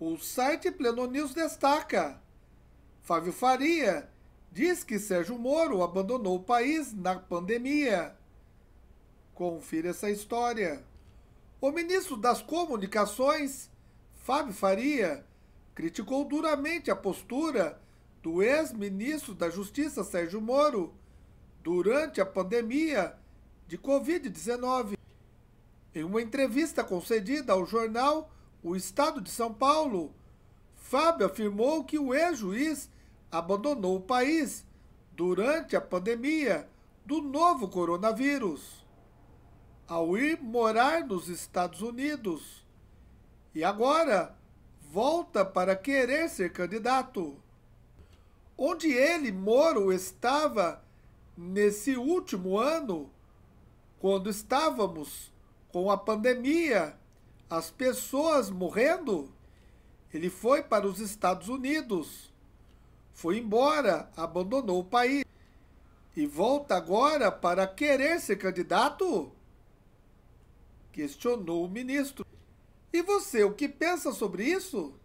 O site Pleno News destaca: Fábio Faria diz que Sérgio Moro abandonou o país na pandemia. Confira essa história. O ministro das Comunicações, Fábio Faria, criticou duramente a postura do ex-ministro da Justiça Sérgio Moro durante a pandemia de Covid-19. Em uma entrevista concedida ao jornal o Estado de São Paulo, Fábio afirmou que o ex-juiz abandonou o país durante a pandemia do novo coronavírus, ao ir morar nos Estados Unidos. E agora volta para querer ser candidato. Onde ele, Moro, estava nesse último ano, quando estávamos com a pandemia as pessoas morrendo. Ele foi para os Estados Unidos, foi embora, abandonou o país e volta agora para querer ser candidato? Questionou o ministro. E você, o que pensa sobre isso?